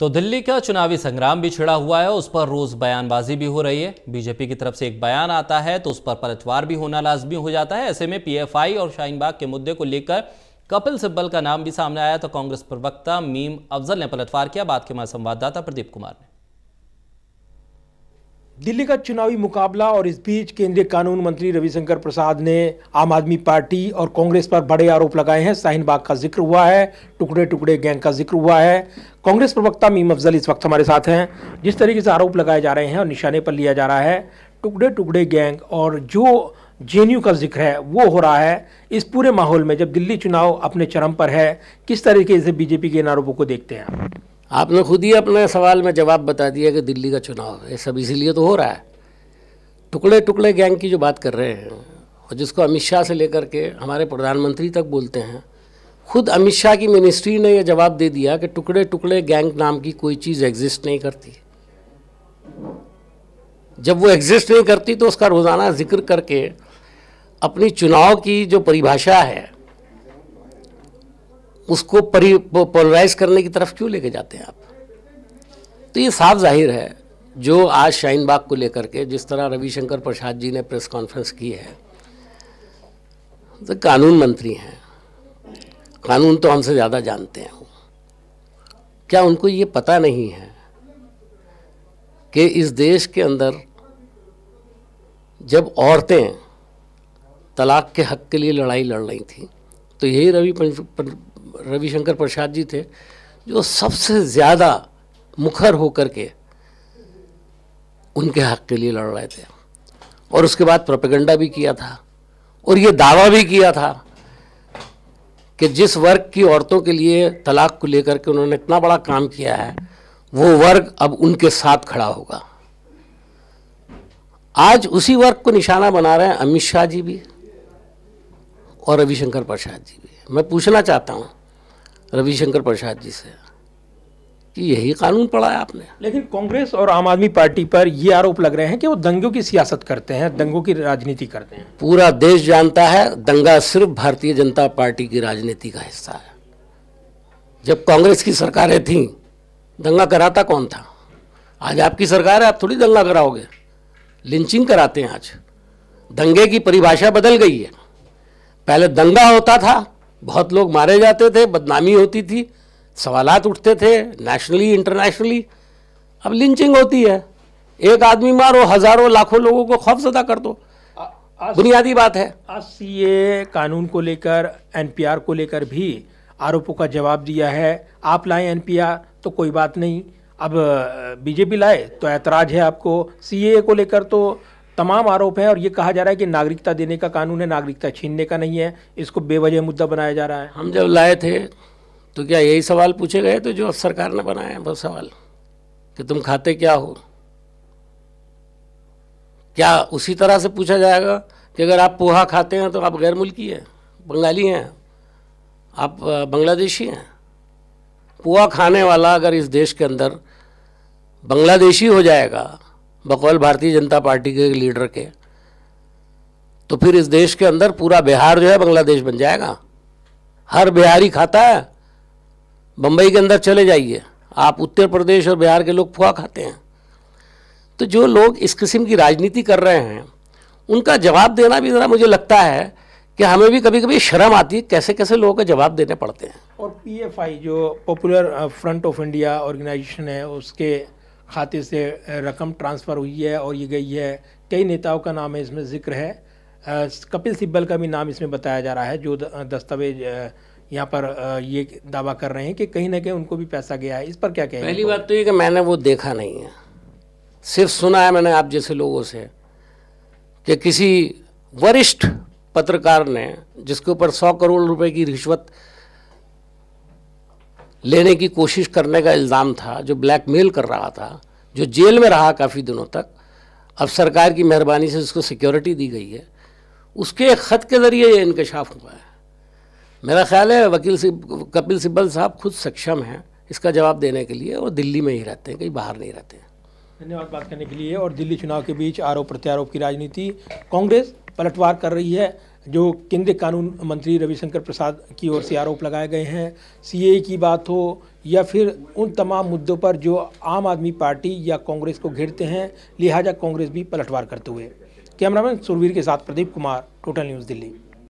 तो दिल्ली का चुनावी संग्राम भी छिड़ा हुआ है उस पर रोज बयानबाजी भी हो रही है बीजेपी की तरफ से एक बयान आता है तो उस पर पलटवार भी होना लाजमी हो जाता है ऐसे में पीएफआई और शाहीनबाग के मुद्दे को लेकर कपिल सिब्बल का नाम भी सामने आया तो कांग्रेस प्रवक्ता मीम अफजल ने पलटवार किया बात के हमारे संवाददाता प्रदीप कुमार ने दिल्ली का चुनावी मुकाबला और इस बीच केंद्रीय कानून मंत्री रविशंकर प्रसाद ने आम आदमी पार्टी और कांग्रेस पर बड़े आरोप लगाए हैं शाहीनबाग का जिक्र हुआ है टुकड़े टुकड़े गैंग का जिक्र हुआ है कांग्रेस प्रवक्ता मीम अफजल इस वक्त हमारे साथ हैं जिस तरीके से आरोप लगाए जा रहे हैं और निशाने पर लिया जा रहा है टुकड़े टुकड़े गैंग और जो जे का जिक्र है वो हो रहा है इस पूरे माहौल में जब दिल्ली चुनाव अपने चरम पर है किस तरीके से बीजेपी के इन आरोपों को देखते हैं आपने खुद ही अपने सवाल में जवाब बता दिया कि दिल्ली का चुनाव ये सब इसीलिए तो हो रहा है टुकड़े टुकड़े गैंग की जो बात कर रहे हैं और जिसको अमित शाह से लेकर के हमारे प्रधानमंत्री तक बोलते हैं खुद अमित शाह की मिनिस्ट्री ने यह जवाब दे दिया कि टुकड़े टुकड़े गैंग नाम की कोई चीज़ एग्जिस्ट नहीं करती जब वो एग्जिस्ट नहीं करती तो उसका रोज़ाना जिक्र करके अपनी चुनाव की जो परिभाषा है उसको पोलराइज करने की तरफ क्यों लेके जाते हैं आप तो ये साफ जाहिर है जो आज शाहीनबाग को लेकर के जिस तरह रविशंकर प्रसाद जी ने प्रेस कॉन्फ्रेंस की है तो कानून मंत्री हैं कानून तो हमसे ज़्यादा जानते हैं क्या उनको ये पता नहीं है कि इस देश के अंदर जब औरतें तलाक के हक के लिए लड़ाई लड़ रही थी तो यही रवि रविशंकर प्रसाद जी थे जो सबसे ज़्यादा मुखर होकर के उनके हक के लिए लड़ रहे थे और उसके बाद प्रोपेगंडा भी किया था और ये दावा भी किया था कि जिस वर्ग की औरतों के लिए तलाक को लेकर के उन्होंने इतना बड़ा काम किया है वो वर्ग अब उनके साथ खड़ा होगा आज उसी वर्ग को निशाना बना रहे हैं अमित शाह जी भी और रविशंकर प्रसाद जी भी मैं पूछना चाहता हूँ रविशंकर प्रसाद जी से कि यही कानून पढ़ा है आपने लेकिन कांग्रेस और आम आदमी पार्टी पर ये आरोप लग रहे हैं कि वो दंगों की सियासत करते हैं दंगों की राजनीति करते हैं पूरा देश जानता है दंगा सिर्फ भारतीय जनता पार्टी की राजनीति का हिस्सा है जब कांग्रेस की सरकारें थीं दंगा कराता कौन था आज आपकी सरकार है आप थोड़ी दंगा कराओगे लिंचिंग कराते हैं आज दंगे की परिभाषा बदल गई है पहले दंगा होता था बहुत लोग मारे जाते थे बदनामी होती थी सवाल उठते थे नेशनली इंटरनेशनली अब लिंचिंग होती है एक आदमी मारो हजारों लाखों लोगों को खौफजदा कर दो बुनियादी बात है आज सीए कानून को लेकर एनपीआर को लेकर भी आरोपों का जवाब दिया है आप लाए एनपीआर तो कोई बात नहीं अब बीजेपी लाए तो ऐतराज है आपको सीए को लेकर तो तमाम आरोप हैं और ये कहा जा रहा है कि नागरिकता देने का कानून है नागरिकता छीनने का नहीं है इसको बेवजह मुद्दा बनाया जा रहा है हम जब लाए थे तो क्या यही सवाल पूछे गए तो जो सरकार ने बनाया है वो सवाल कि तुम खाते क्या हो क्या उसी तरह से पूछा जाएगा कि अगर आप पोहा खाते हैं तो आप गैर मुल्की हैं बंगाली हैं आप बांग्लादेशी हैं पोहा खाने वाला अगर इस देश के अंदर बांग्लादेशी हो जाएगा बकौल भारतीय जनता पार्टी के लीडर के तो फिर इस देश के अंदर पूरा बिहार जो है बांग्लादेश बन जाएगा हर बिहारी खाता है बम्बई के अंदर चले जाइए आप उत्तर प्रदेश और बिहार के लोग फुआ खाते हैं तो जो लोग इस किस्म की राजनीति कर रहे हैं उनका जवाब देना भी ज़रा मुझे लगता है कि हमें भी कभी कभी शर्म आती है कैसे कैसे लोगों के जवाब देने पड़ते हैं और पीएफआई जो popular front of India organisation है उसके खाते से रकम ट्रांसफ़र हुई है और ये गई है कई नेताओं का नाम है इसमें ज़िक्र है कपिल सिब्बल का भी नाम इसमें बताया जा रहा है जो दस्तावेज यहाँ पर ये दावा कर रहे हैं कि कहीं ना कहीं उनको भी पैसा गया है इस पर क्या कहें पहली बात तो ये कि मैंने वो देखा नहीं है सिर्फ सुना है मैंने आप जैसे लोगों से कि किसी वरिष्ठ पत्रकार ने जिसके ऊपर सौ करोड़ रुपए की रिश्वत लेने की कोशिश करने का इल्ज़ाम था जो ब्लैकमेल कर रहा था जो जेल में रहा काफ़ी दिनों तक अब सरकार की मेहरबानी से उसको सिक्योरिटी दी गई है उसके एक ख़त के ज़रिए ये इंकशाफ हुआ है मेरा ख्याल है वकील सिब कपिल सिब्बल साहब खुद सक्षम हैं इसका जवाब देने के लिए और दिल्ली में ही रहते हैं कहीं बाहर नहीं रहते हैं धन्यवाद बात करने के लिए और दिल्ली चुनाव के बीच आरोप प्रत्यारोप की राजनीति कांग्रेस पलटवार कर रही है जो केंद्रीय कानून मंत्री रविशंकर प्रसाद की ओर से आरोप लगाए गए हैं सीए की बात हो या फिर उन तमाम मुद्दों पर जो आम आदमी पार्टी या कांग्रेस को घेरते हैं लिहाजा कांग्रेस भी पलटवार करते हुए कैमरामैन सुरवीर के साथ प्रदीप कुमार टोटल न्यूज़ दिल्ली